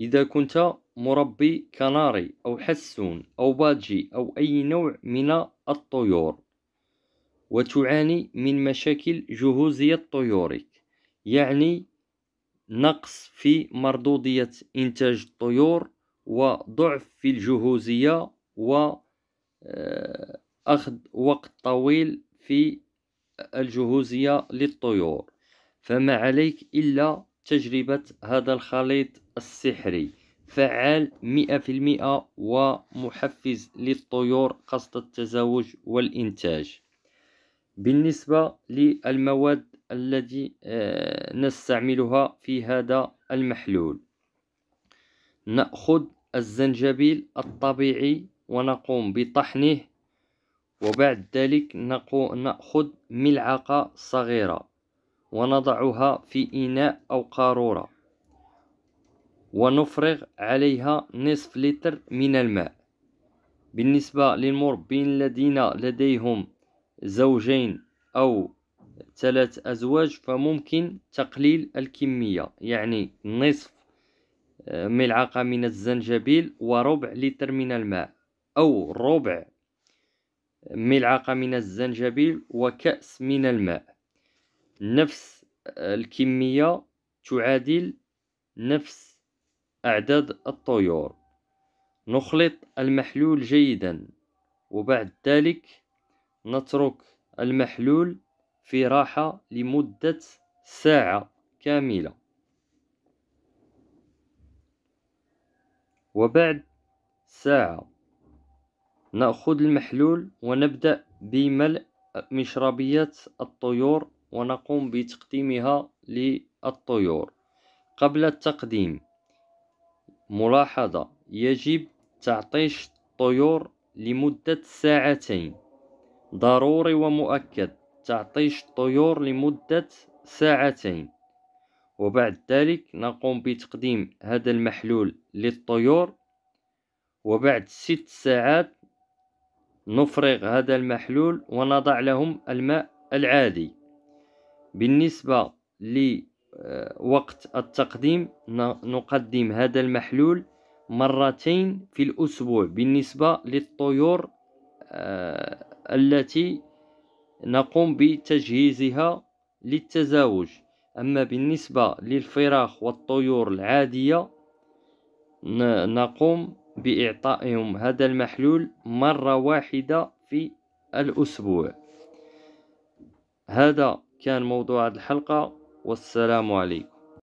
إذا كنت مربي كناري أو حسون أو باجي أو أي نوع من الطيور وتعاني من مشاكل جهوزية طيورك يعني نقص في مردودية إنتاج الطيور وضعف في الجهوزية وأخذ آه، وقت طويل في الجهوزية للطيور فما عليك إلا تجربة هذا الخليط السحري فعال مئة في المئة ومحفز للطيور قصد التزاوج والإنتاج بالنسبة للمواد التي آه، نستعملها في هذا المحلول نأخذ الزنجبيل الطبيعي ونقوم بطحنه وبعد ذلك نأخذ ملعقة صغيرة ونضعها في إناء أو قارورة ونفرغ عليها نصف لتر من الماء بالنسبة للمربين الذين لديهم زوجين أو ثلاث أزواج فممكن تقليل الكمية يعني نصف آه، ملعقة من الزنجبيل وربع لتر من الماء أو ربع ملعقة من الزنجبيل وكأس من الماء نفس الكمية تعادل نفس أعداد الطيور نخلط المحلول جيدا وبعد ذلك نترك المحلول في راحة لمدة ساعة كاملة وبعد ساعة نأخذ المحلول ونبدأ بملء مشربيات الطيور ونقوم بتقديمها للطيور قبل التقديم ملاحظة يجب تعطيش الطيور لمدة ساعتين ضروري ومؤكد تعطيش الطيور لمدة ساعتين وبعد ذلك نقوم بتقديم هذا المحلول للطيور وبعد ست ساعات نفرغ هذا المحلول ونضع لهم الماء العادي بالنسبة لوقت آه، التقديم نقدم هذا المحلول مرتين في الأسبوع بالنسبة للطيور آه، التي نقوم بتجهيزها للتزاوج أما بالنسبة للفراخ والطيور العادية نقوم بإعطائهم هذا المحلول مرة واحدة في الأسبوع هذا كان موضوع الحلقة والسلام عليكم